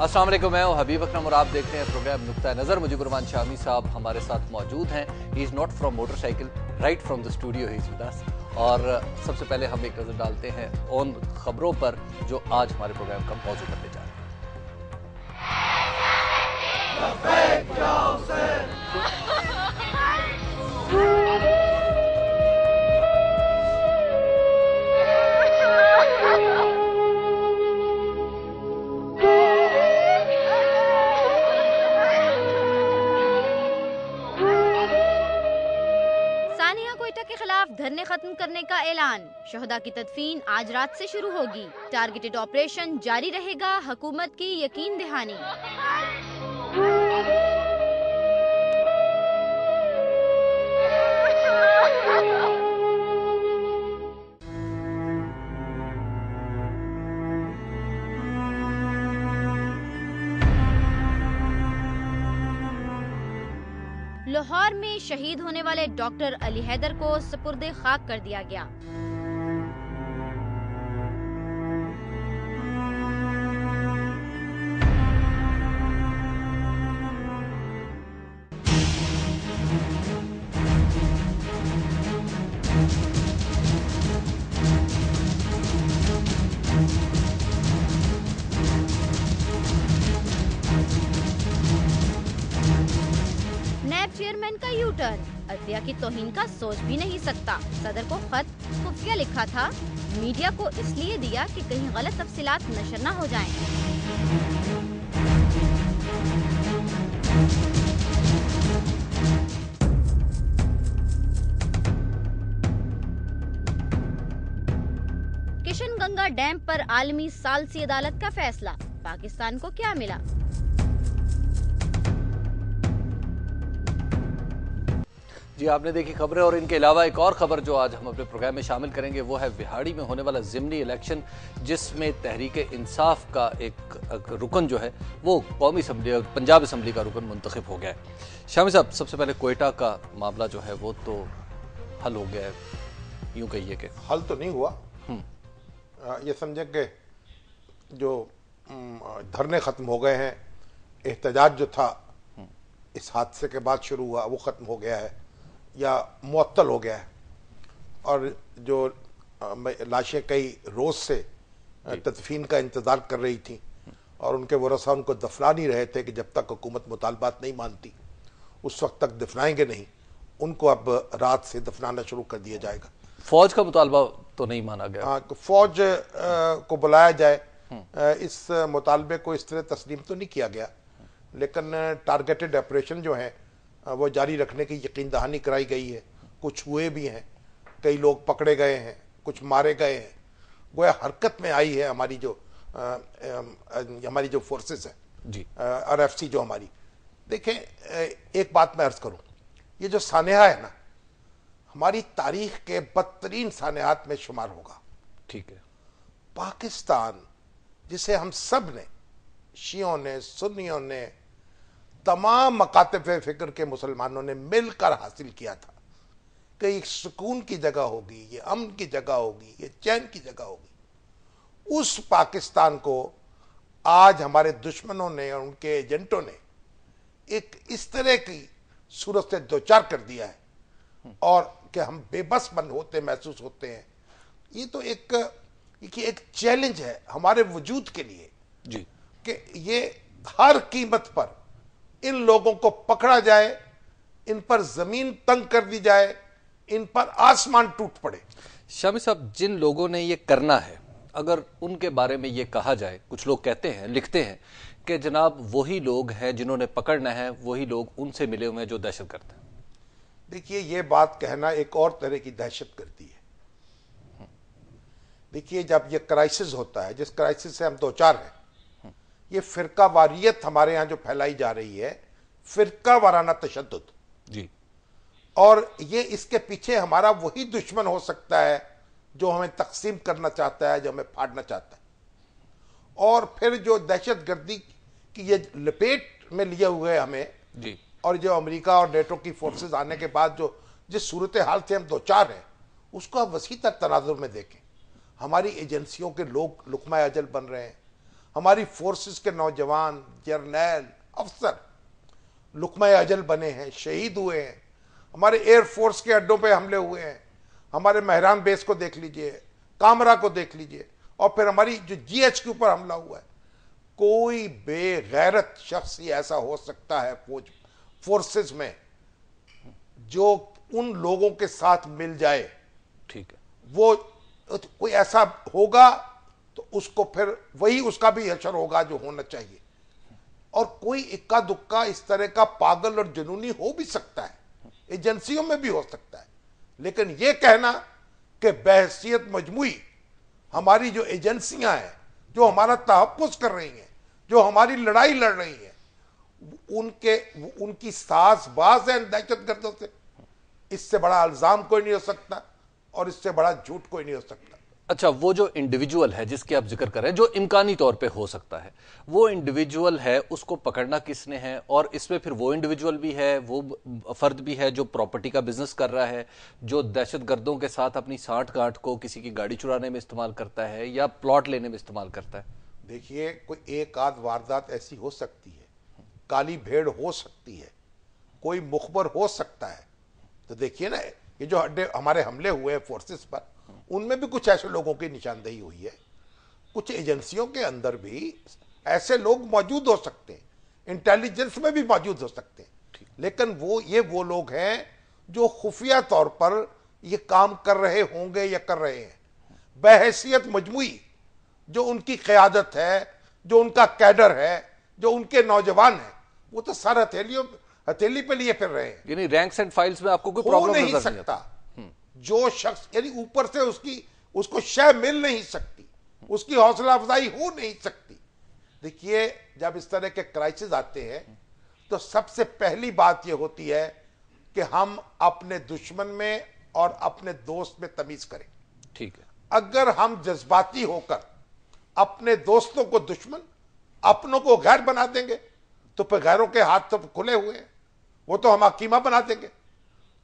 असलम मैं हबीब अकरम और आप देख रहे हैं प्रोग्राम नुकता नज़र मुजीबरमान शामी साहब हमारे साथ मौजूद हैं he is not from motorcycle right from the studio he is with और सबसे पहले हम एक नज़र डालते हैं ऑन खबरों पर जो आज हमारे प्रोग्राम का मौजूद करने जा रहे हैं कारखाने खत्म करने का ऐलान शहदा की तदफीन आज रात से शुरू होगी टारगेटेड ऑपरेशन जारी रहेगा हुकूमत की यकीन दहानी लाहौर में शहीद होने वाले डॉक्टर अली हैदर को सपुर्द खाक कर दिया गया सोच भी नहीं सकता सदर को खत खुफिया लिखा था मीडिया को इसलिए दिया कि कहीं गलत तफसीलात नशर न हो जाएं। किशन गंगा डैम पर आलमी सालसी अदालत का फैसला पाकिस्तान को क्या मिला जी आपने देखी खबरें और इनके अलावा एक और खबर जो आज हम अपने प्रोग्राम में शामिल करेंगे वो है बिहाड़ी में होने वाला ज़िमनी इलेक्शन जिसमें तहरीक इंसाफ का एक, एक रुकन जो है वो कौमी असम्बली और पंजाब असम्बली का रुकन मुंतखब हो गया है शामी साहब सबसे पहले कोयटा का मामला जो है वो तो हल हो गया है यूँ कहिए कि हल तो नहीं हुआ हम्म। ये समझें कि जो धरने ख़त्म हो गए हैं एहतजाज जो था हम्म। इस हादसे के बाद शुरू हुआ वो ख़त्म हो गया है या मअतल हो गया है और जो लाशें कई रोज़ से तदफीन का इंतज़ार कर रही थी और उनके वरसा उनको दफना नहीं रहे थे कि जब तक हुकूमत मुतालबात नहीं मानती उस वक्त तक दफनाएंगे नहीं उनको अब रात से दफनाना शुरू कर दिया जाएगा फौज का मुतालबा तो नहीं माना गया हाँ फौज को बुलाया जाए आ, हम्म। इस मुतालबे को इस तरह तस्लीम तो नहीं किया गया लेकिन टारगेटेड ऑपरेशन जो है वो जारी रखने की यकीन दहानी कराई गई है कुछ हुए भी हैं कई लोग पकड़े गए हैं कुछ मारे गए हैं गोया हरकत में आई है हमारी जो आ, आ, हमारी जो फोर्सेस है जी आर एफ सी जो हमारी देखें एक बात मैं अर्ज करूं ये जो सानहा है ना हमारी तारीख के बदतरीन सानहात में शुमार होगा ठीक है पाकिस्तान जिसे हम सब ने शियों ने सुन्नियों ने तमाम मकातब फ़िक्र के मुसलमानों ने मिलकर हासिल किया था कि एक सुकून की जगह होगी ये अमन की जगह होगी ये चैन की जगह होगी उस पाकिस्तान को आज हमारे दुश्मनों ने और उनके एजेंटों ने एक इस तरह की सूरत से दो चार कर दिया है और कि हम बेबस बन होते महसूस होते हैं ये तो एक ये एक चैलेंज है हमारे वजूद के लिए जी कि ये हर कीमत पर इन लोगों को पकड़ा जाए इन पर जमीन तंग कर दी जाए इन पर आसमान टूट पड़े शमी साहब जिन लोगों ने ये करना है अगर उनके बारे में ये कहा जाए कुछ लोग कहते हैं लिखते हैं कि जनाब वही लोग हैं जिन्होंने पकड़ना है वही लोग उनसे मिले हुए हैं जो दहशत करते हैं देखिए ये बात कहना एक और तरह की दहशत करती है देखिए जब ये क्राइसिस होता है जिस क्राइसिस से हम दो चार हैं ये फिरका वारियत हमारे यहाँ जो फैलाई जा रही है फिरका वाराना तशद जी और ये इसके पीछे हमारा वही दुश्मन हो सकता है जो हमें तकसीम करना चाहता है जो हमें फाड़ना चाहता है और फिर जो दहशत गर्दी की ये लपेट में लिए हुए हमें जी और जो अमेरिका और नेटो की फोर्सेस आने के बाद जो जिस सूरत हाल से हम दो चार हैं उसको आप वसी तर तनाजुर में देखें हमारी एजेंसियों के लोग लुकमा अजल बन रहे हैं हमारी फोर्सेस के नौजवान जर्नैल अफसर लुकमय अजल बने हैं शहीद हुए हैं हमारे एयरफोर्स के अड्डों पे हमले हुए हैं हमारे मेहरान बेस को देख लीजिए कामरा को देख लीजिए और फिर हमारी जो जी एच के ऊपर हमला हुआ है कोई बेगैरत शख्स ही ऐसा हो सकता है फौज फोर्सेस में जो उन लोगों के साथ मिल जाए ठीक है वो कोई ऐसा होगा तो उसको फिर वही उसका भी असर होगा जो होना चाहिए और कोई इक्का दुक्का इस तरह का पागल और जुनूनी हो भी सकता है एजेंसियों में भी हो सकता है लेकिन यह कहना कि बहसीत मजमू हमारी जो एजेंसियां हैं जो हमारा तहफ़ कर रही हैं जो हमारी लड़ाई लड़ रही हैं उनके उनकी सास बाज है दहशत गर्दों से इससे बड़ा अल्ज़ाम कोई नहीं हो सकता और इससे बड़ा झूठ कोई नहीं हो सकता अच्छा वो जो इंडिविजुअल है जिसके आप जिक्र करें जो इम्कानी तौर पे हो सकता है वो इंडिविजुअल है उसको पकड़ना किसने है और इसमें फिर वो इंडिविजुअल भी है वो फर्द भी है जो प्रॉपर्टी का बिजनेस कर रहा है जो दहशत गर्दों के साथ अपनी साठ गांठ को किसी की गाड़ी चुराने में इस्तेमाल करता है या प्लॉट लेने में इस्तेमाल करता है देखिए कोई एक आध वारदात ऐसी हो सकती है काली भेड़ हो सकती है कोई मुखबर हो सकता है तो देखिए ना ये जो हमारे हमले हुए हैं फोर्सेस पर उनमें भी कुछ ऐसे लोगों की निशानदेही हुई है कुछ एजेंसियों के अंदर भी ऐसे लोग मौजूद हो सकते हैं इंटेलिजेंस में भी मौजूद हो सकते हैं लेकिन वो ये वो लोग हैं जो खुफिया तौर पर ये काम कर रहे होंगे या कर रहे हैं बहसीत मजमू जो उनकी क़्यादत है जो उनका कैडर है जो उनके नौजवान है वो तो सर हथेलियों हथेली पे लिए फिर रहे हैं यानी रैंक्स एंड फाइल्स में आपको कोई प्रॉब्लम नहीं सकता जो शख्स यानी ऊपर से उसकी उसको शह मिल नहीं सकती उसकी हौसला अफजाई हो नहीं सकती देखिए जब इस तरह के क्राइसिस आते हैं तो सबसे पहली बात यह होती है कि हम अपने दुश्मन में और अपने दोस्त में तमीज करें ठीक है अगर हम जज्बाती होकर अपने दोस्तों को दुश्मन अपनों को गैर बना देंगे तो फिर गैरों के हाथ तो खुले हुए हैं वो तो हम अकीमा बना देंगे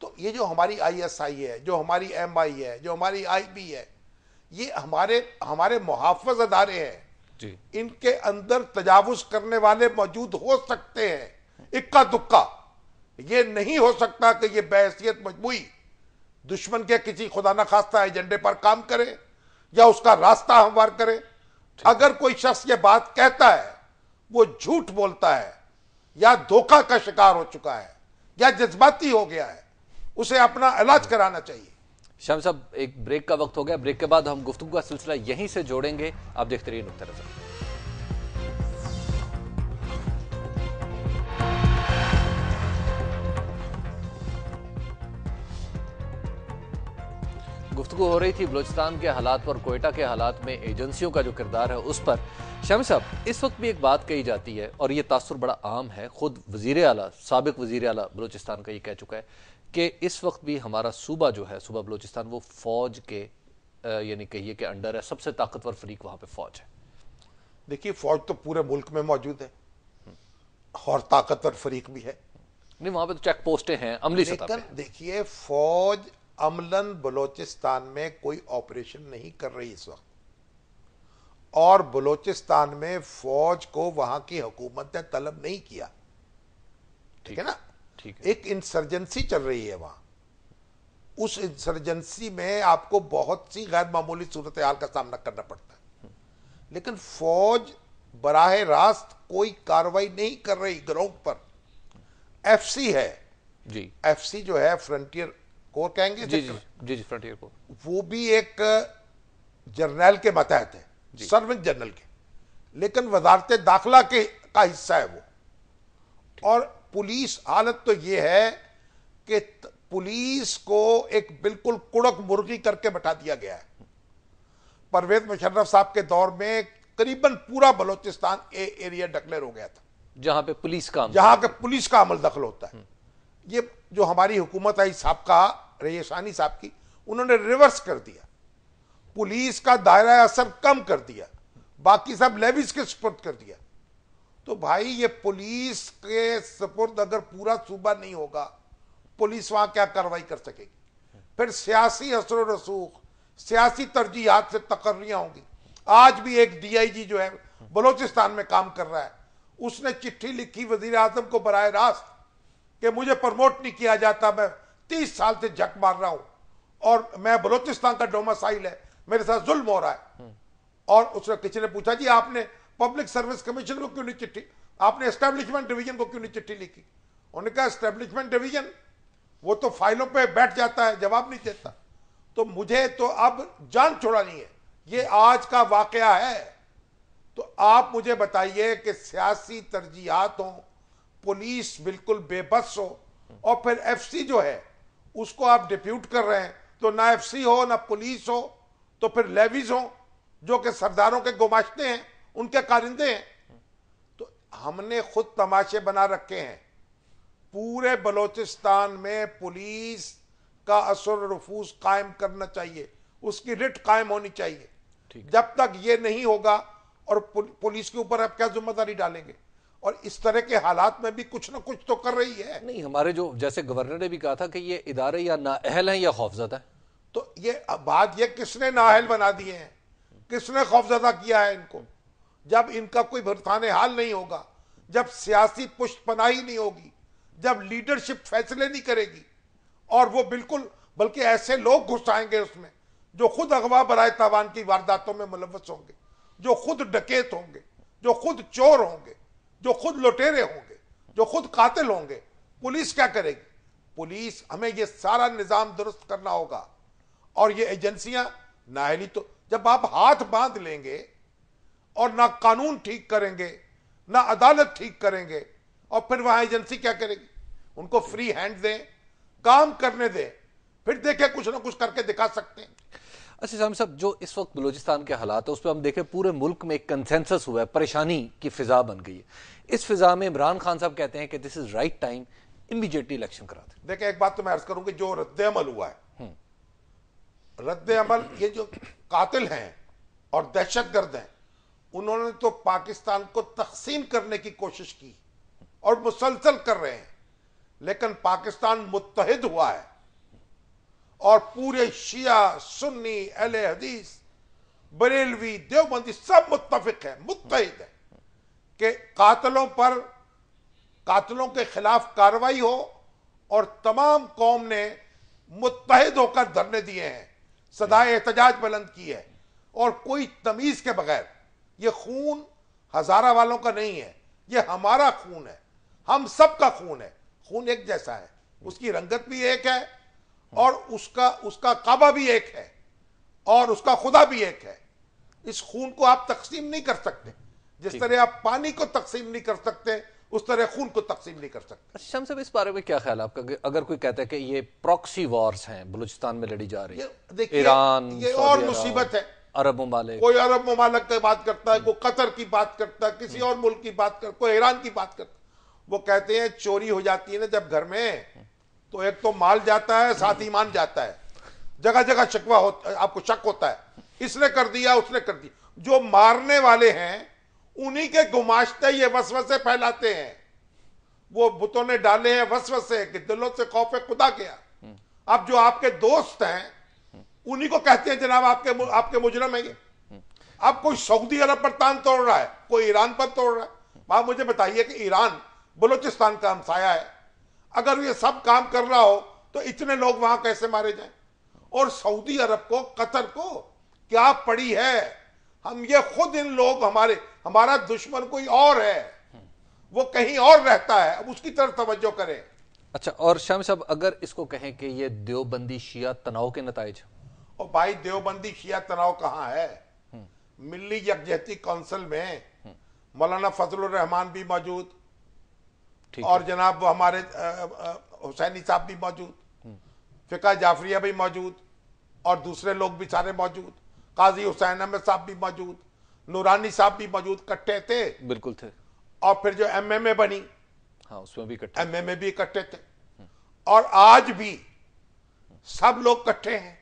तो ये जो हमारी आईएसआई है जो हमारी एमआई है जो हमारी आईबी है ये हमारे हमारे मुहाफज अदारे हैं इनके अंदर तजावज करने वाले मौजूद हो सकते हैं इक्का दुक्का ये नहीं हो सकता कि ये बहसीत मजमू दुश्मन के किसी खुदा न खास्ता एजेंडे पर काम करे या उसका रास्ता हमवार करे अगर कोई शख्स ये बात कहता है वो झूठ बोलता है या धोखा का शिकार हो चुका है या जज्बाती हो गया है उसे अपना इलाज कराना चाहिए शाम साहब एक ब्रेक का वक्त हो गया ब्रेक के बाद हम गुफ्तु का सिलसिला यहीं से जोड़ेंगे आप देखते रहिए नुकता नजर गुफ्तु हो रही थी बलोचिस्तान के हालात पर कोयटा के हालात में एजेंसियों का जो किरदार है उस पर शम साहब इस वक्त भी एक बात कही जाती है और ये तासुर बड़ा आम है खुद वजीर अला सबक वजीर अला बलोचिस्तान का ये कह चुका है कि इस वक्त भी हमारा सूबा जो है सूबा बलोचिस्तान वो फौज के यानी कहिए कि अंडर है सबसे ताकतवर फरीक वहां पे फौज है देखिए फौज तो पूरे मुल्क में मौजूद है और ताकतवर फरीक भी है नहीं वहां पे तो चेक पोस्टें हैं अमली लेकिन देखिए फौज अमलन बलोचिस्तान में कोई ऑपरेशन नहीं कर रही इस वक्त और बलोचिस्तान में फौज को वहां की हुकूमत ने तलब नहीं किया ठीक है ना एक इंसर्जेंसी चल रही है वहां उस इंसर्जेंसी में आपको बहुत सी गैर मामूली सूरत हाल का सामना करना पड़ता है लेकिन फौज बराह रास्त कोई कार्रवाई नहीं कर रही ग्राउंड पर एफ सी है जी एफ सी जो है फ्रंटियर कोर कहेंगे जी जी जी जी फ्रंटियर कोर वो भी एक जर्नल uh, के मतहत है सर्विंग जनरल के लेकिन वजारत दाखला के का हिस्सा है वो और पुलिस हालत तो ये है कि पुलिस को एक बिल्कुल कुड़क मुर्गी करके बैठा दिया गया है परवेज मुशर्रफ साहब के दौर में करीबन पूरा बलोचिस्तान ए एरिया डिक्लेयर हो गया था जहां पे पुलिस का जहां के पुलिस का अमल दखल होता है ये जो हमारी हुकूमत आई साहब का रेशानी साहब की उन्होंने रिवर्स कर दिया पुलिस का दायरा असर कम कर दिया बाकी सब लेविस के सुपुर्द कर दिया तो भाई ये पुलिस के सपुर्द अगर पूरा सूबा नहीं होगा पुलिस वहां क्या कार्रवाई कर सकेगी फिर सियासी असर रसूख सियासी तरजीहत से तकर्रियाँ होंगी आज भी एक डीआईजी जो है बलोचिस्तान में काम कर रहा है उसने चिट्ठी लिखी वजीर आजम को बर रास्त कि मुझे प्रमोट नहीं किया जाता मैं तीस साल से झक मार रहा हूं और मैं बलोचिस्तान का डोमासाइल है मेरे साथ जुल्म हो रहा है और उसने किसी ने पूछा जी आपने पब्लिक सर्विस कमीशन को क्यों नहीं चिट्ठी आपने एस्टेब्लिशमेंट डिवीजन को क्यों नहीं चिट्ठी लिखी उन्होंने कहा एस्टेब्लिशमेंट डिवीजन वो तो फाइलों पे बैठ जाता है जवाब नहीं देता तो मुझे तो अब जान छोड़ानी है ये आज का वाकया है तो आप मुझे बताइए कि सियासी तरजीहत हों पुलिस बिल्कुल बेबस हो और फिर सी जो है उसको आप डिप्यूट कर रहे हैं तो ना सी हो ना पुलिस हो तो फिर लेवीज हो जो कि सरदारों के गुमाश्ते हैं उनके कारिंदे हैं तो हमने खुद तमाशे बना रखे हैं पूरे बलोचिस्तान में पुलिस का असर रफूस कायम करना चाहिए उसकी रिट कायम होनी चाहिए जब तक ये नहीं होगा और पुलिस के ऊपर आप क्या जिम्मेदारी डालेंगे और इस तरह के हालात में भी कुछ ना कुछ तो कर रही है नहीं हमारे जो जैसे गवर्नर ने भी कहा था कि ये इदारे या नाअहल हैं या खौफजदा है तो ये बात ये किसने नाअहल बना दिए हैं किसने खौफजदा किया है इनको जब इनका कोई भरथाने हाल नहीं होगा जब सियासी पनाही नहीं होगी जब लीडरशिप फैसले नहीं करेगी और वो बिल्कुल बल्कि ऐसे लोग घुस आएंगे उसमें जो खुद अगवा बरए तावान की वारदातों में मुलवस होंगे जो खुद डकेत होंगे जो खुद चोर होंगे जो खुद लुटेरे होंगे जो खुद कातिल होंगे पुलिस क्या करेगी पुलिस हमें ये सारा निज़ाम दुरुस्त करना होगा और ये एजेंसियां नाहली तो जब आप हाथ बांध लेंगे और ना कानून ठीक करेंगे ना अदालत ठीक करेंगे और फिर वहां एजेंसी क्या करेगी उनको फ्री हैंड दें काम करने दें फिर देखें कुछ ना कुछ करके दिखा सकते हैं अच्छा शाम साहब जो इस वक्त बलूचिस्तान के हालात है उस पर हम देखें पूरे मुल्क में एक कंसेंसस हुआ है परेशानी की फिजा बन गई है इस फिजा में इमरान खान साहब कहते हैं कि this is right time immediately election करा दे देखें एक बात तो मैं अर्ज करूंगी जो रद्द अमल हुआ है हम्म। रद्द अमल ये जो कातिल हैं और दहशत गर्द हैं उन्होंने तो पाकिस्तान को तकसीम करने की कोशिश की और मुसलसल कर रहे हैं लेकिन पाकिस्तान मुतहद हुआ है और पूरे शिया सुन्नी अल हदीस बरेलवी देवबंदी सब मुतफिक है मुतहद है कि कातलों पर कातलों के खिलाफ कार्रवाई हो और तमाम कौम ने मुतहद होकर धरने दिए हैं सदाए एहतजाज बुलंद की है और कोई तमीज के बगैर ये खून हजारा वालों का नहीं है ये हमारा खून है हम सब का खून है खून एक जैसा है उसकी रंगत भी एक है और उसका उसका काबा भी एक है और उसका खुदा भी एक है इस खून को आप तकसीम नहीं कर सकते जिस तरह आप पानी को तकसीम नहीं कर सकते उस तरह खून को तकसीम नहीं कर सकते शम अच्छा, साहब इस बारे में क्या ख्याल आपका अगर कोई कहता है कि ये प्रॉक्सी वॉर्स हैं बलूचिस्तान में लड़ी जा रही है ईरान ये, ये और मुसीबत है अरब ममालिक कोई अरब ममालक की बात करता है कोई कतर की बात करता है किसी और मुल्क की बात कर कोई ईरान की बात करता वो कहते हैं चोरी हो जाती है ना जब घर में तो एक तो माल जाता है साथ ही मान जाता है जगह जगह शकवा होता आपको शक होता है इसने कर दिया उसने कर दिया जो मारने वाले हैं उन्हीं के गुमाश्ते ये वसवसे फैलाते हैं वो बुतों ने डाले हैं वसवसे कि दिलों से खौफ खुदा गया अब जो आपके दोस्त हैं उन्हीं को कहते हैं जनाब आपके आपके मुजरम है ये अब कोई सऊदी अरब पर तान तोड़ रहा है कोई ईरान पर तोड़ रहा है आप मुझे बताइए कि ईरान बलूचिस्तान का हमसाया है अगर ये सब काम कर रहा हो तो इतने लोग वहां कैसे मारे जाए और सऊदी अरब को कतर को क्या पड़ी है हम ये खुद इन लोग हमारे हमारा दुश्मन कोई और है वो कहीं और रहता है अब उसकी तरफ तवज्जो करें अच्छा और शाम साहब अगर इसको कहें कि ये देवबंदी शिया तनाव के नतज और भाई देवबंदी शिया तनाव कहाँ है मिली यकजहती काउंसिल में मौलाना फजल रहमान भी मौजूद और जनाब हमारे हुसैनी साहब भी मौजूद फिका जाफरिया भी मौजूद और दूसरे लोग भी सारे मौजूद काजी हुसैन अहमद साहब भी मौजूद नूरानी साहब भी मौजूद इकट्ठे थे बिल्कुल थे और फिर जो ए बनी हाँ उसमें भी एम ए भी इकट्ठे थे और आज भी सब लोग इकट्ठे हैं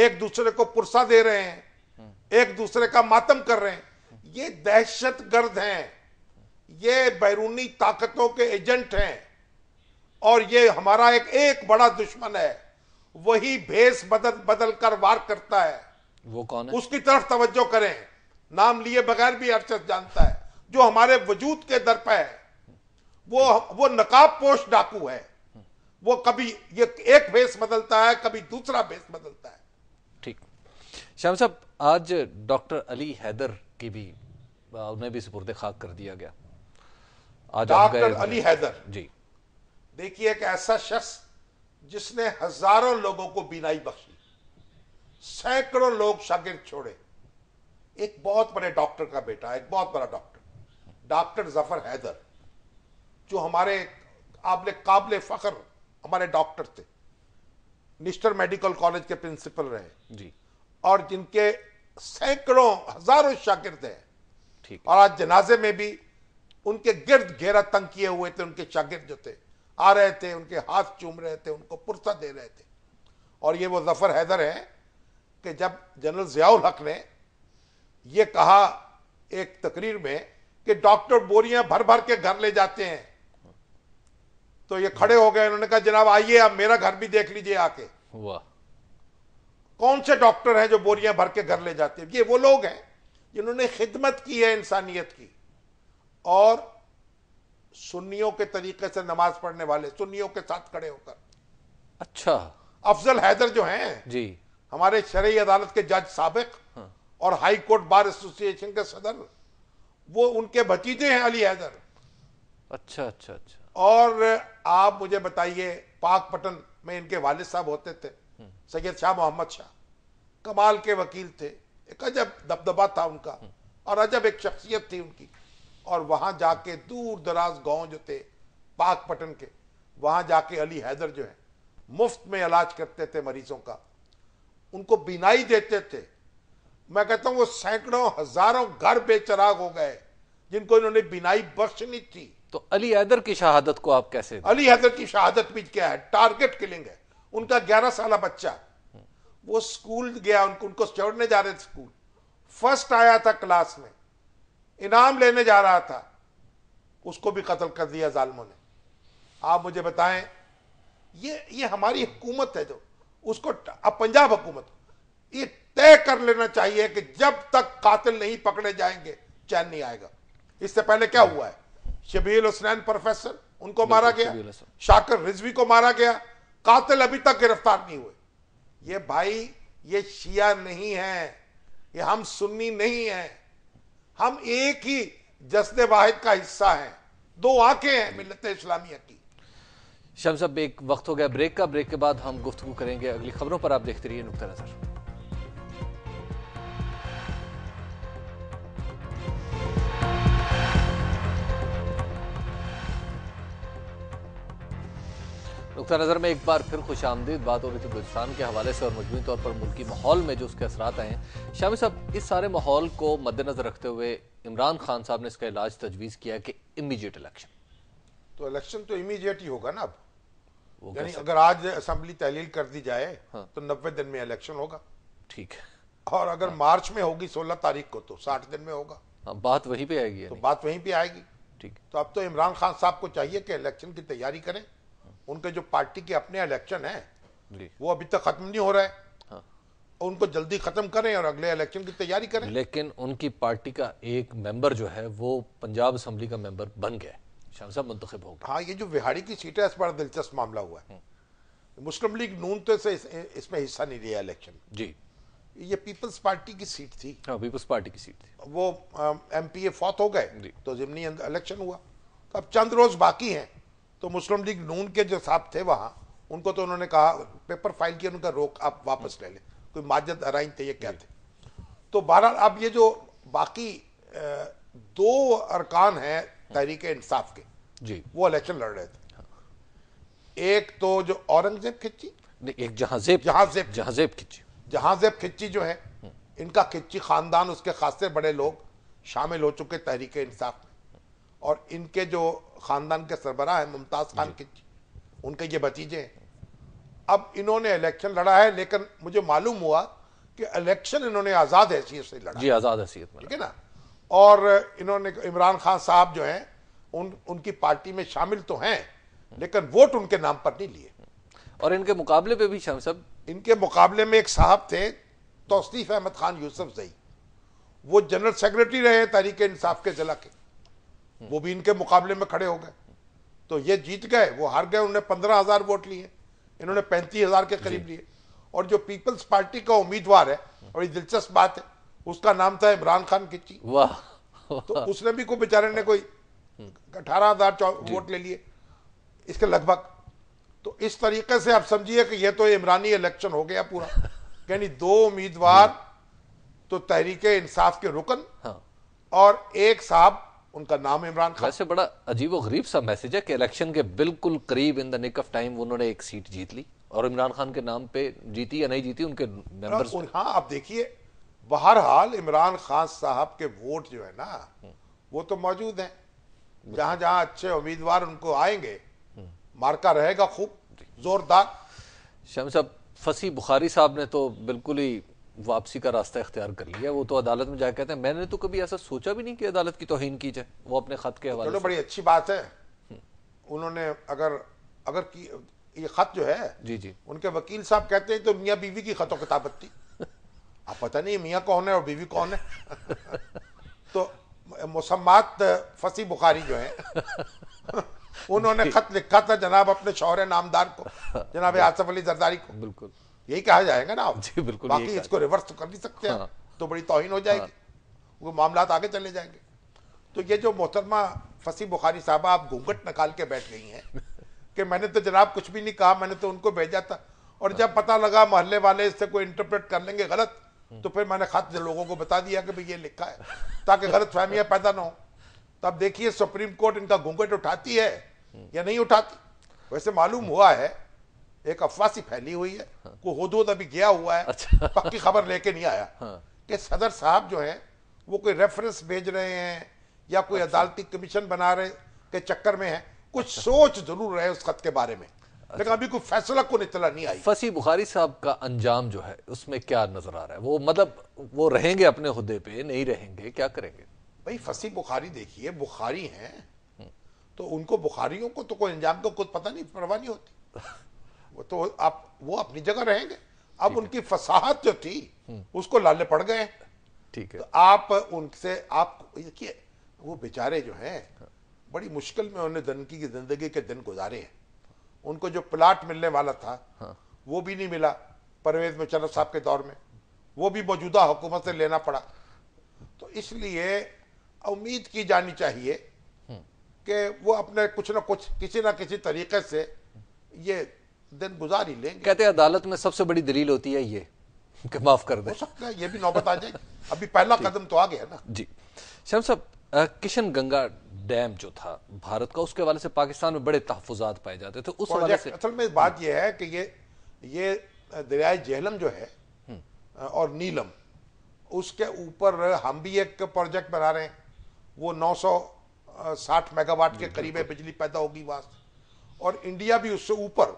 एक दूसरे को पुरसा दे रहे हैं एक दूसरे का मातम कर रहे हैं ये दहशत गर्द हैं ये बैरूनी ताकतों के एजेंट हैं और ये हमारा एक एक बड़ा दुश्मन है वही भेस बदल बदल कर वार करता है वो कौन है उसकी तरफ तवज्जो करें नाम लिए बगैर भी अर्चस जानता है जो हमारे वजूद के दर पर है वो वो नकाब पोष डाकू है वो कभी ये एक भेस बदलता है कभी दूसरा भेस बदलता है श्याम साहब आज डॉक्टर अली हैदर की भी उन्हें भी सुपुर्द खाक कर दिया गया आज डॉक्टर अली हैदर जी देखिए एक ऐसा शख्स जिसने हजारों लोगों को बीनाई बख्शी सैकड़ों लोग शागिर्द छोड़े एक बहुत बड़े डॉक्टर का बेटा एक बहुत बड़ा डॉक्टर डॉक्टर जफर हैदर जो हमारे आपले काबले फखर हमारे डॉक्टर थे निस्टर मेडिकल कॉलेज के प्रिंसिपल रहे जी और जिनके सैकड़ों हजारों शागिर्द हैं ठीक और आज जनाजे में भी उनके गिर्द घेरा तंग किए हुए थे उनके शागिर्द जो थे आ रहे थे उनके हाथ चूम रहे थे उनको पुरसा दे रहे थे और ये वो जफर हैदर हैं कि जब जनरल जियाउल हक ने ये कहा एक तकरीर में कि डॉक्टर बोरियां भर भर के घर ले जाते हैं तो ये खड़े हो गए उन्होंने कहा जनाब आइए आप मेरा घर भी देख लीजिए आके वाह कौन से डॉक्टर हैं जो बोरियां भर के घर ले जाते हैं ये वो लोग हैं जिन्होंने खिदमत की है इंसानियत की और सुन्नियों के तरीके से नमाज पढ़ने वाले सुन्नियों के साथ खड़े होकर अच्छा अफजल हैदर जो हैं जी हमारे शरीय अदालत के जज सबक हाँ। और हाई कोर्ट बार एसोसिएशन के सदर वो उनके भतीजे हैं अली हैदर अच्छा अच्छा अच्छा और आप मुझे बताइए पाक पटन में इनके वालिद साहब होते थे सैयद शाह मोहम्मद शाह कमाल के वकील थे एक अजब दबदबा था उनका और अजब एक शख्सियत थी उनकी और वहाँ जाके दूर दराज गांव जो थे पाक पटन के वहाँ जाके अली हैदर जो है मुफ्त में इलाज करते थे मरीजों का उनको बिनाई देते थे मैं कहता हूँ वो सैकड़ों हजारों घर बेचराग हो गए जिनको इन्होंने बिनाई बख्शनी थी तो अली हैदर की शहादत को आप कैसे अली हैदर की शहादत भी क्या है टारगेट किलिंग है उनका ग्यारह साल बच्चा वो स्कूल गया उनको उनको छोड़ने जा रहे थे स्कूल फर्स्ट आया था क्लास में इनाम लेने जा रहा था उसको भी कत्ल कर दिया जालमों ने आप मुझे बताएं ये ये हमारी हुकूमत है जो उसको अब पंजाब हुकूमत ये तय कर लेना चाहिए कि जब तक कातिल नहीं पकड़े जाएंगे चैन नहीं आएगा इससे पहले क्या हुआ है शबील हुसनैन प्रोफेसर उनको मारा गया शाकर रिजवी को मारा गया कातिल अभी तक गिरफ्तार नहीं हुए ये भाई ये शिया नहीं है ये हम सुन्नी नहीं है हम एक ही जश्न वाहिद का हिस्सा है दो आंखें हैं मिलत इस्लामिया की शमसब एक वक्त हो गया ब्रेक का ब्रेक के बाद हम गुफ्तु करेंगे अगली खबरों पर आप देखते रहिए नुकता नज़र नुकता नज़र में एक बार फिर खुश आमदीद बात हो तो रही थी बलुचस्तान के हवाले से और मजमू तौर पर मुल्की माहौल में जो उसके असरात आए हैं शामी साहब इस सारे माहौल को मद्देनज़र रखते हुए इमरान खान साहब ने इसका इलाज तजवीज़ किया कि इमीजिएट इलेक्शन तो इलेक्शन तो इमीजिएट ही होगा ना अब यानी अगर आज असम्बली तहलील कर दी जाए हाँ। तो नब्बे दिन में इलेक्शन होगा ठीक है और अगर हाँ। मार्च में होगी सोलह तारीख को तो साठ दिन में होगा हाँ, बात वहीं पे आएगी तो बात वहीं पे आएगी ठीक तो अब तो इमरान खान साहब को चाहिए कि इलेक्शन की तैयारी करें उनके जो पार्टी के अपने इलेक्शन है वो अभी तक खत्म नहीं हो रहा है हाँ। उनको जल्दी खत्म करें और अगले इलेक्शन की तैयारी करें लेकिन उनकी पार्टी का एक मेंबर जो है वो पंजाब असम्बली का मेंबर बन गया शाम साहब मुंतब हो गया हाँ ये जो बिहारी की सीट है इस बार दिलचस्प मामला हुआ है मुस्लिम लीग नून तो से इसमें इस, हिस्सा नहीं लिया इलेक्शन जी ये पीपल्स पार्टी की सीट थी हाँ पीपल्स पार्टी की सीट थी वो एम पी ए फौत हो गए तो जिमनी इलेक्शन हुआ तो अब चंद रोज बाकी हैं तो मुस्लिम लीग नून के जो साहब थे वहाँ उनको तो उन्होंने कहा पेपर फाइल किया उनका रोक आप वापस ले लें कोई माजद अराइन थे ये क्या थे तो बहरहाल अब ये जो बाकी दो अरकान हैं तहरीक इंसाफ के जी वो इलेक्शन लड़ रहे थे एक तो जो औरंगजेब खिच्ची नहीं एक जहाजेब जहाजेब जहाजेब खिच्ची जहाजेब खिच्ची जो है हम्म। इनका खिच्ची खानदान उसके खासे बड़े लोग शामिल हो चुके तहरीक इंसाफ में और इनके जो ख़ानदान के सरबरा हैं मुमताज़ खान के उनके ये भतीजे हैं अब इन्होंने इलेक्शन लड़ा है लेकिन मुझे मालूम हुआ कि इलेक्शन इन्होंने आज़ाद हैसियत से लड़ा जी आज़ाद हैसियत ठीक है ना और इन्होंने इमरान खान साहब जो हैं उन उनकी पार्टी में शामिल तो हैं लेकिन वोट उनके नाम पर नहीं लिए और इनके मुकाबले पे भी सब इनके मुकाबले में एक साहब थे तोसीफ़ अहमद खान यूसुफ जई वो जनरल सेक्रेटरी रहे तारीख इंसाफ के ज़िला के वो भी इनके मुकाबले में खड़े हो गए तो ये जीत गए वो हार गए उन्होंने पंद्रह हजार वोट लिए इन्होंने पैंतीस हजार के करीब लिए और जो पीपल्स पार्टी का उम्मीदवार है और ये दिलचस्प बात है उसका नाम था इमरान खान किची वाह तो उसने भी कोई बेचारे ने कोई अठारह हजार वोट ले लिए इसके लगभग तो इस तरीके से आप समझिए कि यह तो इमरानी इलेक्शन हो गया पूरा यानी दो उम्मीदवार तो तहरीके इंसाफ के रुकन हाँ। और एक साहब उनका नाम इमरान खान से बड़ा अजीब गरीब सा मैसेज है कि इलेक्शन के बिल्कुल करीब in the nick of time उन्होंने एक सीट जीत ली और इमरान खान के नाम पे जीती या नहीं जीती उनके मेंबर्स उन, हाँ आप देखिए बहरहाल इमरान खान साहब के वोट जो है ना वो तो मौजूद हैं जहां जहां अच्छे उम्मीदवार उनको आएंगे मार्का रहेगा खूब जोरदार शम साहब फसी बुखारी साहब ने तो बिल्कुल ही वापसी का रास्ता इख्तियार कर लिया वो तो अदालत में जाकर कहते हैं मैंने तो कभी ऐसा सोचा भी नहीं कि अदालत की तोहन की जाए वो अपने खत के हवाले बड़ी अच्छी बात है हम्म। उन्होंने अगर अगर की ये खत जो है जी जी उनके वकील साहब कहते हैं तो मियाँ बीवी की खतों किताबत थी आप पता नहीं मियाँ कौन है और बीवी कौन है तो मुसम्मात फसी बुखारी जो है उन्होंने खत लिखा था जनाब अपने शौर नामदार को जनाब आसफ अली जरदारी को बिल्कुल यही कहा जाएगा ना आप जी बिल्कुल बाकी इसको रिवर्स तो कर नहीं सकते हाँ। तो बड़ी तोहिन हो हाँ। जाएगी हाँ। वो मामला आगे चले जाएंगे तो ये जो मोहतरमा फसी बुखारी साहब आप घूंघट निकाल के बैठ गई हैं कि मैंने तो जनाब कुछ भी नहीं कहा मैंने तो उनको भेजा था और जब पता लगा मोहल्ले वाले इससे कोई इंटरप्रेट कर लेंगे गलत तो फिर मैंने खत लोगों को बता दिया कि भाई ये लिखा है ताकि गलत फहमियाँ पैदा ना हो तो देखिए सुप्रीम कोर्ट इनका घूंघट उठाती है या नहीं उठाती वैसे मालूम हुआ है एक अफवाह सी फैली हुई है हाँ। को हदूद अभी गया हुआ है अच्छा। पक्की खबर लेके नहीं आया हाँ। कि सदर साहब जो है वो कोई रेफरेंस भेज रहे हैं या कोई अच्छा। अदालती कमीशन बना रहे के चक्कर में है कुछ अच्छा। सोच जरूर रहे उस खत के बारे में अच्छा। लेकिन अभी कोई फैसला को इतला नहीं आई फसी बुखारी साहब का अंजाम जो है उसमें क्या नजर आ रहा है वो मतलब वो रहेंगे अपने हुदे पे नहीं रहेंगे क्या करेंगे भाई फसी बुखारी देखिए बुखारी है हम्म। तो उनको बुखारियों को तो कोई अंजाम का कुछ पता नहीं परवाह नहीं होती वो तो आप वो अपनी जगह रहेंगे अब उनकी फसाहत जो थी हम्म। उसको लाले पड़ गए ठीक है तो आप उनसे आप देखिए वो बेचारे जो हैं बड़ी मुश्किल में उन्होंने धनकी की जिंदगी के दिन गुजारे हैं उनको जो प्लाट मिलने वाला था हाँ। वो भी नहीं मिला परवेज मुशरफ साहब के दौर में वो भी मौजूदा हुकूमत से लेना पड़ा तो इसलिए उम्मीद की जानी चाहिए हम्म। कि वो अपने कुछ ना कुछ किसी ना किसी तरीके से ये दिन गुजार ही लेंगे कहते हैं अदालत में सबसे बड़ी दलील होती है ये कि माफ कर दे सकता है ये भी नौबत आ जाएगी अभी पहला कदम तो आ गया ना जी श्याम साहब किशन गंगा डैम जो था भारत का उसके हवाले से पाकिस्तान में बड़े तहफात पाए जाते थे उस हवाले से असल में बात यह है कि ये ये दरियाए जेहलम जो है हम्म। और नीलम उसके ऊपर हम भी एक प्रोजेक्ट बना रहे हैं वो 960 मेगावाट के करीब है बिजली पैदा होगी वहाँ और इंडिया भी उससे ऊपर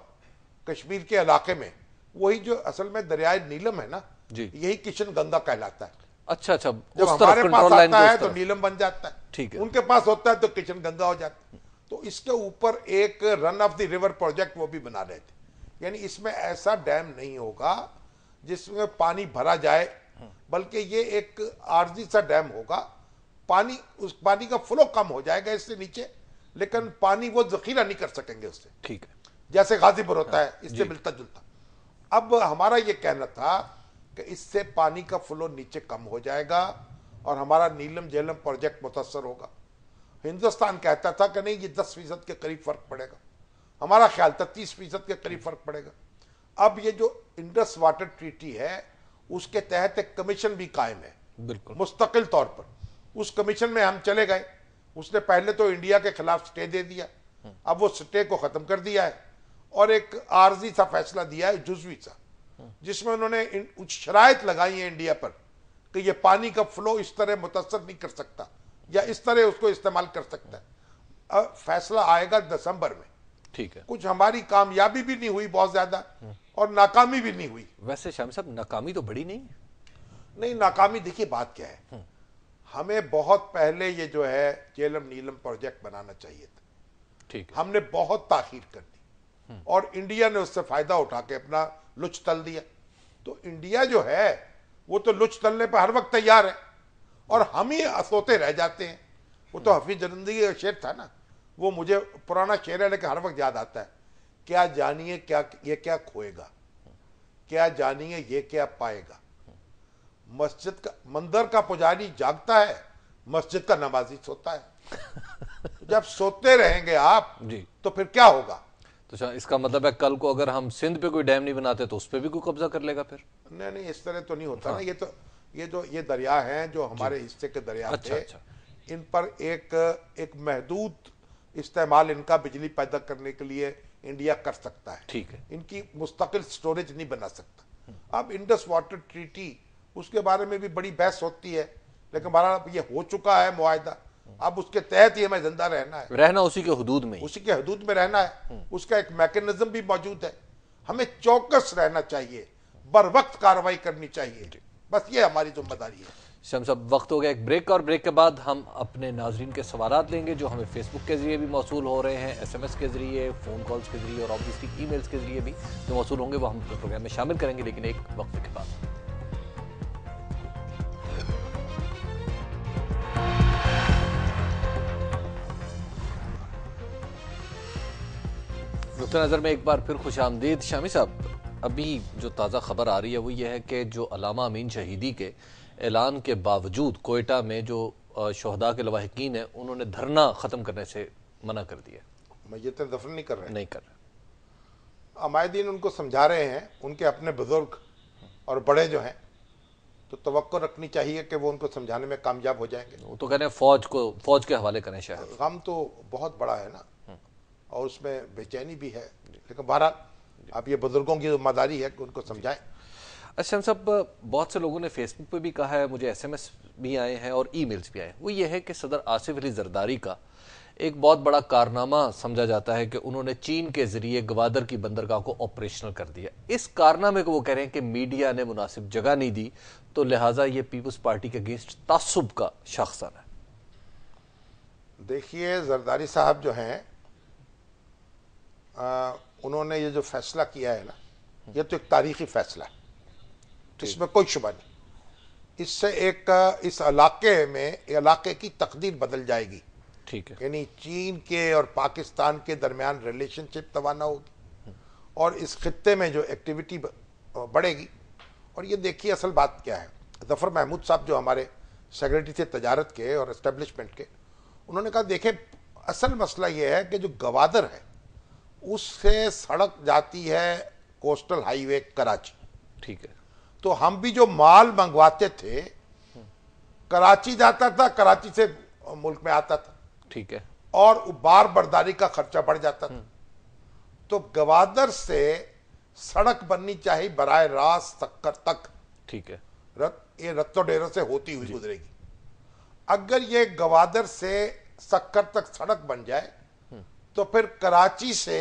कश्मीर के इलाके में वही जो असल में दरियाए नीलम है ना जी यही किशन गंगा कहलाता है अच्छा अच्छा जब हमारे पास आता है तो नीलम बन जाता है ठीक है उनके पास होता है तो किशन गंगा हो जाता है तो इसके ऊपर एक run of the river project वो भी बना रहे थे यानी इसमें ऐसा डैम नहीं होगा जिसमें पानी भरा जाए बल्कि ये एक आरजी सा डैम होगा पानी उस पानी का फ्लो कम हो जाएगा इससे नीचे लेकिन पानी वो जखीरा नहीं कर सकेंगे उससे ठीक है जैसे गाजीपुर होता है हाँ। इससे मिलता जुलता अब हमारा ये कहना था कि इससे पानी का फ्लो नीचे कम हो जाएगा और हमारा नीलम जेलम प्रोजेक्ट मुतासर होगा हिंदुस्तान कहता था कि नहीं ये दस फीसद के करीब फ़र्क पड़ेगा हमारा ख्याल था तीस फीसद के करीब फ़र्क पड़ेगा अब ये जो इंडस वाटर ट्रीटी है उसके तहत एक कमीशन भी कायम है बिल्कुल मुस्तकिल तौर पर उस कमीशन में हम चले गए उसने पहले तो इंडिया के खिलाफ स्टे दे दिया हम्म। अब वो स्टे को ख़त्म कर दिया है और एक आर्जी सा फैसला दिया है जुजवी सा जिसमें उन्होंने शराय लगाई है इंडिया पर कि ये पानी का फ्लो इस तरह मुतासर नहीं कर सकता या इस तरह उसको इस्तेमाल कर सकता है अब फैसला आएगा दिसंबर में ठीक है कुछ हमारी कामयाबी भी नहीं हुई बहुत ज्यादा और नाकामी भी नहीं हुई वैसे श्याम साहब नाकामी तो बड़ी नहीं है नहीं नाकामी देखिए बात क्या है हम्म। हमें बहुत पहले ये जो है जेलम नीलम प्रोजेक्ट बनाना चाहिए था ठीक हमने बहुत ताखिर कर दी और इंडिया ने उससे फायदा उठा के अपना लुच तल दिया तो इंडिया जो है वो तो लुच तलने पर हर वक्त तैयार है और हम ही असोते रह जाते हैं वो तो हफीज जरंदी का शेर था ना वो मुझे पुराना शेर है लेकिन हर वक्त याद आता है क्या जानिए क्या ये क्या खोएगा क्या जानिए ये क्या पाएगा मस्जिद का मंदिर का पुजारी जागता है मस्जिद का नमाजी सोता है जब सोते रहेंगे आप जी। तो फिर क्या होगा तो इसका मतलब है कल को अगर हम सिंध पे कोई डैम नहीं बनाते तो उस पर भी कोई कब्जा कर लेगा फिर नहीं नहीं इस तरह तो नहीं होता हाँ। ना ये तो ये जो ये दरिया है जो हमारे हिस्से के दरिया अच्छा, अच्छा। इन पर एक एक महदूद इस्तेमाल इनका बिजली पैदा करने के लिए इंडिया कर सकता है ठीक है इनकी मुस्तकिल स्टोरेज नहीं बना सकता अब इंडस वाटर ट्रीटी उसके बारे में भी बड़ी बहस होती है लेकिन हमारा ये हो चुका है मुआदा अब उसके तहत ही हमें जिंदा रहना है रहना उसी के हदूद में उसी के हदूद में रहना है हम्म। उसका एक मैकेनिज्म भी मौजूद है हमें चौकस रहना चाहिए बर वक्त कार्रवाई करनी चाहिए बस ये हमारी जिम्मेदारी है शम साहब वक्त हो गया एक ब्रेक और ब्रेक के बाद हम अपने नाजरन के सवाल लेंगे जो हमें फेसबुक के जरिए भी मौसू हो रहे हैं एस एम एस के जरिए फ़ोन कॉल्स के जरिए और ऑब्वियसली ई मेल्स के जरिए भी जो मौसू होंगे वो हम प्रोग्राम में शामिल करेंगे लेकिन एक वक्त के बाद नुक़ नज़र में एक बार फिर खुश आमदीद शामी साहब अभी जो ताज़ा खबर आ रही है वो ये है कि जो अलामा अमीन शहीदी के ऐलान के बावजूद कोयटा में जो शहदा के लवाहकिन हैं उन्होंने धरना ख़त्म करने से मना कर दिया मैतें तो दफन नहीं कर रहे नहीं कर रहे अमायदीन उनको समझा रहे हैं उनके अपने बुज़ुर्ग और बड़े जो हैं तो तो रखनी चाहिए कि वो उनको समझाने में कामयाब हो जाएंगे वो तो कह रहे हैं फौज को फौज के हवाले करें शायद गम तो बहुत बड़ा है ना और उसमें बेचैनी भी है लेकिन बहरहाल आप ये बुजुर्गों की जिम्मेदारी है कि उनको समझाएं अच्छा हम सब बहुत से लोगों ने फेसबुक पे भी कहा है मुझे एसएमएस भी आए हैं और ईमेल्स भी आए हैं वो ये है कि सदर आसिफ अली जरदारी का एक बहुत बड़ा कारनामा समझा जाता है कि उन्होंने चीन के जरिए गवादर की बंदरगाह को ऑपरेशनल कर दिया इस कारनामे को वो कह रहे हैं कि मीडिया ने मुनासिब जगह नहीं दी तो लिहाजा ये पीपल्स पार्टी के अगेंस्ट तासुब का शख्सन है देखिए जरदारी साहब जो हैं उन्होंने ये जो फैसला किया है ना ये तो एक तारीखी फैसला है इसमें कोई शुबा नहीं इससे एक इस इलाके में इलाके की तकदीर बदल जाएगी ठीक है यानी चीन के और पाकिस्तान के दरमियान रिलेशनशिप तोाना होगी और इस खत्े में जो एक्टिविटी बढ़ेगी और ये देखिए असल बात क्या है जफर महमूद साहब जो हमारे सेक्रेटरी थे तजारत के और इस्टेब्लिशमेंट के उन्होंने कहा देखें असल मसला ये है कि जो गवादर है उससे सड़क जाती है कोस्टल हाईवे कराची ठीक है तो हम भी जो माल मंगवाते थे कराची जाता था कराची से मुल्क में आता था ठीक है और बार बर्दारी का खर्चा बढ़ जाता था तो गवादर से सड़क बननी चाहिए बराए रात सक्कर तक ठीक है रत, ये रत्तो डेरा से होती हुई गुजरेगी अगर ये गवादर से सक्कर तक सड़क बन जाए तो फिर कराची से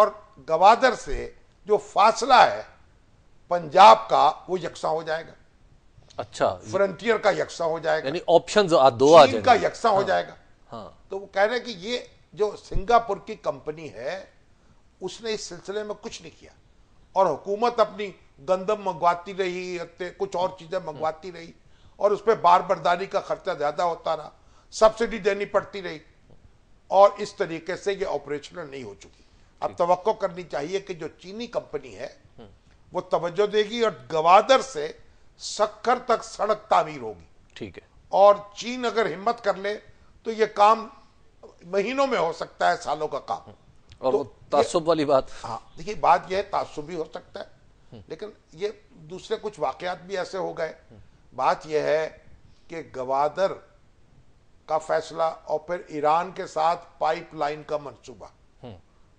और गवादर से जो फासला है पंजाब का वो यकसा हो जाएगा अच्छा फ्रंटियर का यकसा हो जाएगा यानी ऑप्शन दो आ का यकसा हाँ, हो जाएगा हाँ तो वो कह रहे हैं कि ये जो सिंगापुर की कंपनी है उसने इस सिलसिले में कुछ नहीं किया और हुकूमत अपनी गंदम मंगवाती रही कुछ और चीज़ें मंगवाती रही और उस पर बार बर्दारी का खर्चा ज़्यादा होता रहा सब्सिडी देनी पड़ती रही और इस तरीके से ये ऑपरेशनल नहीं हो चुकी अब तो करनी चाहिए कि जो चीनी कंपनी है हम्म। वो तवज्जो देगी और गवादर से सक्खर तक सड़क तामीर होगी ठीक है और चीन अगर हिम्मत कर ले तो ये काम महीनों में हो सकता है सालों का काम हम्म। और तो तासुब वाली बात हाँ देखिए बात यह है तासुब भी हो सकता है हम्म। लेकिन ये दूसरे कुछ वाकयात भी ऐसे हो गए बात यह है कि गवादर का फैसला और फिर ईरान के साथ पाइपलाइन का मंसूबा हम्म।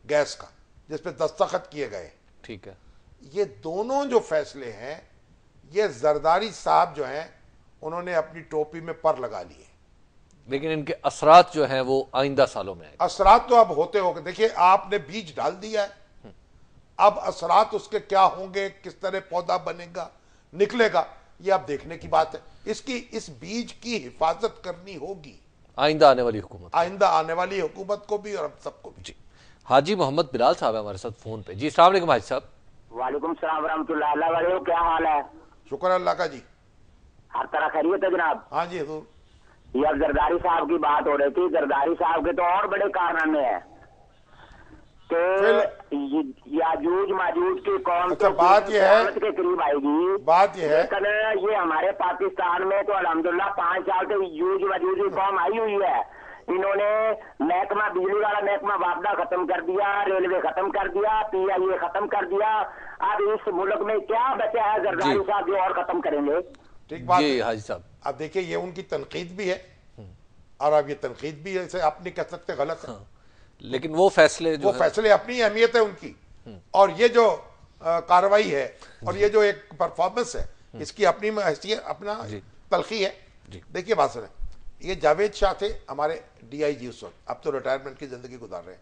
गैस का जिसपे दस्तखत किए गए ठीक है ये दोनों जो फैसले हैं ये जरदारी साहब जो हैं उन्होंने अपनी टोपी में पर लगा लिए लेकिन इनके असरात जो हैं वो आइंदा सालों में असरात तो अब होते हो गए देखिए आपने बीज डाल दिया है हम्म। अब असरात उसके क्या होंगे किस तरह पौधा बनेगा निकलेगा ये आप देखने की बात है इसकी इस बीज की हिफाजत करनी होगी आइंदा आने वाली हुकूमत आइंदा आने वाली हुकूमत को भी और हम सबको भी जी हाजी मोहम्मद बिलाल साहब है हमारे साथ फोन पे जी सलाम हाजी साहब वालेकुम सलाम क्या हाल है शुक्र अल्लाह का जी हर तरह खैरियत है जनाब हाँ जी हजूर यह जरदारी साहब की बात हो रही थी जरदारी साहब के तो और बड़े कारनामे हैं तो याजूज माजूज की कौन अच्छा, तो बात यह है के करीब आएगी बात यह है लेकिन ये हमारे पाकिस्तान में तो अलहमदुल्ला पांच साल से यूज मजूज की कौम आई हुई है इन्होंने महकमा बिजली वाला महकमा वापदा खत्म कर दिया रेलवे खत्म कर दिया पीआईए खत्म कर दिया अब इस मुल्क में क्या बचा है जरदारी साहब जो और खत्म करेंगे ठीक बात हाजी साहब अब देखिये ये उनकी तनकीद भी है और अब ये तनकीद भी है इसे आप नहीं कह सकते गलत है हाँ। लेकिन वो फैसले जो वो फैसले अपनी अहमियत है उनकी हम्म। और ये जो कार्रवाई है और ये जो एक परफॉर्मेंस है हम्म। इसकी अपनी अपना तलखी है देखिए बात सुन ये जावेद शाह थे हमारे डीआईजी उस वक्त अब तो रिटायरमेंट की जिंदगी गुजार रहे हैं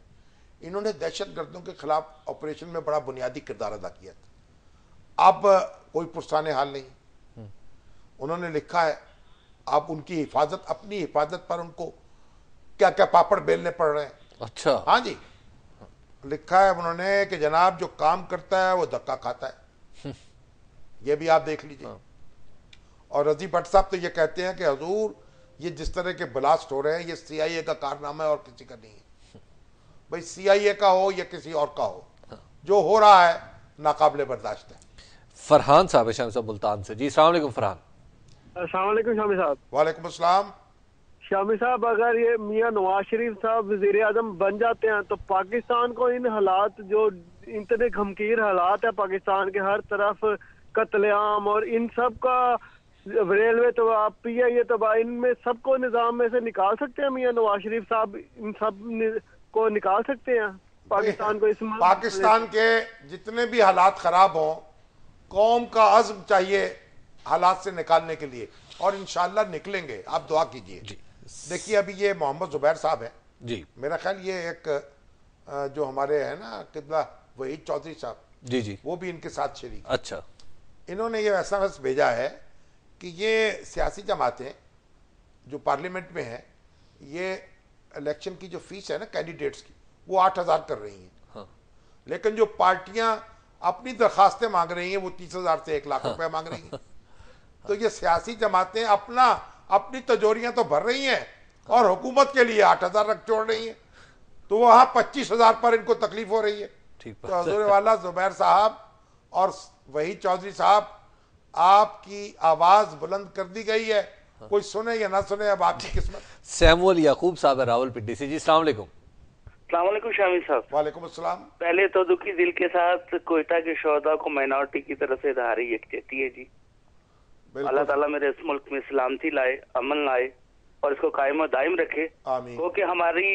इन्होंने दहशत गर्दों के खिलाफ ऑपरेशन में बड़ा बुनियादी किरदार अदा किया था अब कोई पुरस्ताने हाल नहीं हम्म। उन्होंने लिखा है आप उनकी हिफाजत अपनी हिफाजत पर उनको क्या क्या पापड़ बेलने पड़ रहे हैं अच्छा हाँ जी लिखा है उन्होंने कि जनाब जो काम करता है वो धक्का खाता है हम्म। ये भी आप देख लीजिए हाँ। और रजी भट्ट साहब तो ये कहते हैं कि हजूर ये जिस तरह के ब्लास्ट हो रहे हैं ये सीआईए का कारनामा है और किसी का नहीं है भाई सीआईए का हो या किसी और का हो हाँ। जो हो रहा है नाकाबले बर्दाश्त है फरहान साहब साहब मुल्तान से जी सलाम फरहान शामी साहब वालेकुम असलम शामी साहब अगर ये मियाँ नवाज शरीफ साहब वजीर अजम बन जाते हैं तो पाकिस्तान को इन हालात जो इतने घमकीर हालात है पाकिस्तान के हर तरफ कतलेआम और इन सब का रेलवे आप पी आई ए तबाह इनमें सबको निज़ाम में से निकाल सकते हैं मियाँ नवाज शरीफ साहब इन सब नि, को निकाल सकते हैं पाकिस्तान को इस पाकिस्तान के जितने भी हालात खराब हों कौम का अज़म चाहिए हालात से निकालने के लिए और इन निकलेंगे आप दुआ कीजिए देखिए अभी ये मोहम्मद जुबैर साहब है जी मेरा ख्याल ये एक जो हमारे है ना किबला वही चौधरी साहब जी जी वो भी इनके साथ शरीक अच्छा इन्होंने ये ऐसा बस भेजा है कि ये सियासी जमातें जो पार्लियामेंट में हैं ये इलेक्शन की जो फीस है ना कैंडिडेट्स की वो आठ हज़ार कर रही हैं हाँ। लेकिन जो पार्टियां अपनी दरखास्तें मांग रही हैं वो तीस हज़ार से एक लाख हाँ। रुपया मांग रही हैं हाँ। तो ये सियासी जमातें अपना अपनी तजोरियां तो भर रही हैं और हुकूमत के लिए आठ हजार रख छोड़ रही हैं तो वहां पच्चीस हजार पर इनको तकलीफ हो रही है ठीक तो हजूर वाला जुबैर साहब और वही चौधरी साहब आपकी आवाज बुलंद कर दी गई है हाँ। कोई सुने या ना सुने अब आपकी किस्मत सैमुअल याकूब साहब है रावल पिंडी सी जी सलामकुम सलामकुम शामी साहब वालेकुम अस्सलाम पहले तो दुखी दिल के साथ कोयटा के शोदा को माइनॉरिटी की तरफ से धारी यकजहती है जी अल्लाह ताला मेरे इस मुल्क में सलामती लाए अमन लाए और इसको कायम और दायम रखे क्योंकि हमारी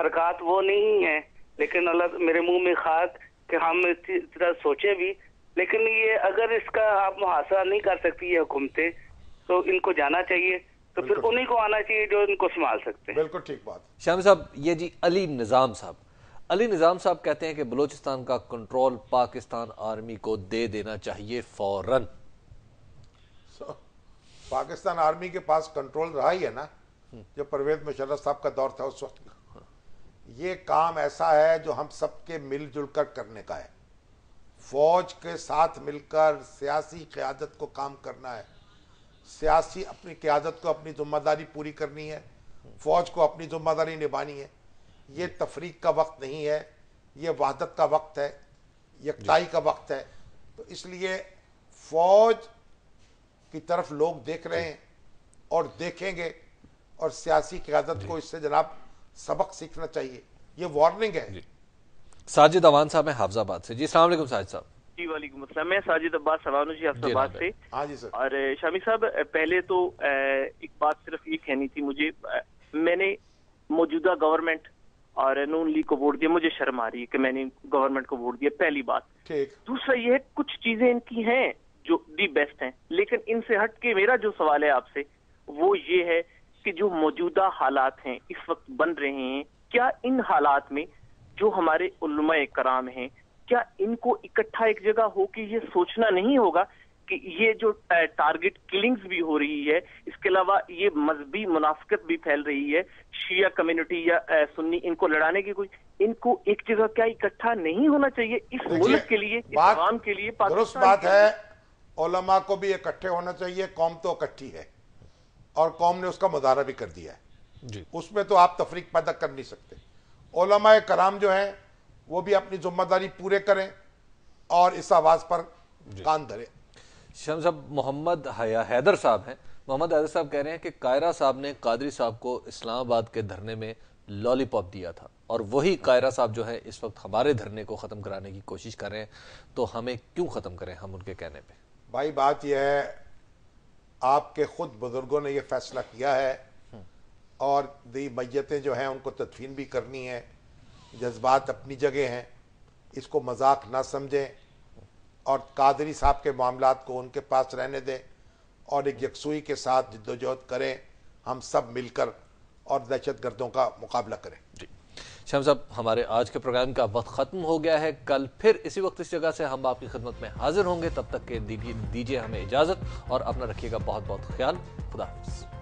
हरकत वो नहीं है लेकिन अल्लाह मेरे मुंह में खाक कि हम इस तरह सोचे भी लेकिन ये अगर इसका आप मुहासरा नहीं कर सकती ये हुकूमतें तो इनको जाना चाहिए तो फिर उन्हीं को आना चाहिए जो इनको संभाल सकते हैं बिल्कुल ठीक बात श्याम साहब ये जी अली निज़ाम साहब अली निज़ाम साहब कहते हैं कि बलूचिस्तान का कंट्रोल पाकिस्तान आर्मी को दे देना चाहिए फ़ौरन so, पाकिस्तान आर्मी के पास कंट्रोल रहा ही है ना जो परवेज मुशर्रफ साहब का दौर था उस वक्त का ये काम ऐसा है जो हम सबके मिलजुल कर करने का है फौज के साथ मिलकर सियासी क्यादत को काम करना है सियासी अपनी क्यादत को अपनी जिम्मेदारी पूरी करनी है फौज को अपनी जिम्मेदारी निभानी है ये तफरीक का वक्त नहीं है ये वहादत का वक्त है यकताई का वक्त है तो इसलिए फौज की तरफ लोग देख रहे हैं और देखेंगे और सियासी क्यादत को इससे जनाब सबक सीखना चाहिए ये वार्निंग है साजिद अवान साहब है हाफजाबाद से जी सलाम साजिद साहब जी वालेकुम असलम मैं साजिद अब्बास सवानो जी अफजाबाद से हाँ जी सर और शामी साहब पहले तो एक बात सिर्फ ये कहनी थी मुझे मैंने मौजूदा गवर्नमेंट और नून लीग को वोट दिया मुझे शर्म आ रही है कि मैंने गवर्नमेंट को वोट दिया पहली बात दूसरा यह कुछ चीजें इनकी हैं जो दी बेस्ट हैं लेकिन इनसे हट के मेरा जो सवाल है आपसे वो ये है कि जो मौजूदा हालात हैं इस वक्त बन रहे हैं क्या इन हालात में जो हमारे उलमा कराम हैं क्या इनको इकट्ठा एक जगह होकर ये सोचना नहीं होगा कि ये जो टारगेट किलिंग्स भी हो रही है इसके अलावा ये मजहबी मुनाफ्त भी फैल रही है शिया कम्युनिटी या सुन्नी इनको लड़ाने की कोई इनको एक जगह क्या इकट्ठा नहीं होना चाहिए इस मुल्क के लिए इस के लिए पाकिस्तान बात है ओलमा को भी इकट्ठे होना चाहिए कौम तो इकट्ठी है और कौम ने उसका मुजाहरा भी कर दिया है जी उसमें तो आप तफरीक पैदा कर नहीं सकते ओलमा कराम जो है वो भी अपनी जिम्मेदारी पूरे करें और इस आवाज़ पर कान धरे शम साहब मोहम्मद हया हैदर साहब हैं मोहम्मद हैदर साहब कह रहे हैं कि कायरा साहब ने कादरी साहब को इस्लामाबाद के धरने में लॉलीपॉप दिया था और वही कायरा साहब जो है इस वक्त हमारे धरने को ख़त्म कराने की कोशिश कर रहे हैं तो हमें क्यों ख़त्म करें हम उनके कहने पर भाई बात यह है आपके खुद बुजुर्गों ने यह फैसला किया है और दी मैतें जो हैं उनको तदफीन भी करनी है जज्बात अपनी जगह हैं इसको मजाक ना समझें और कादरी साहब के मामला को उनके पास रहने दें और एक यकसुई के साथ जद्दोजहद करें हम सब मिलकर और दहशत गर्दों का मुकाबला करें जी शम साहब हमारे आज के प्रोग्राम का वक्त ख़त्म हो गया है कल फिर इसी वक्त इस जगह से हम आपकी खिदमत में हाजिर होंगे तब तक के दीजिए हमें इजाज़त और अपना रखिएगा बहुत बहुत ख्याल खुदा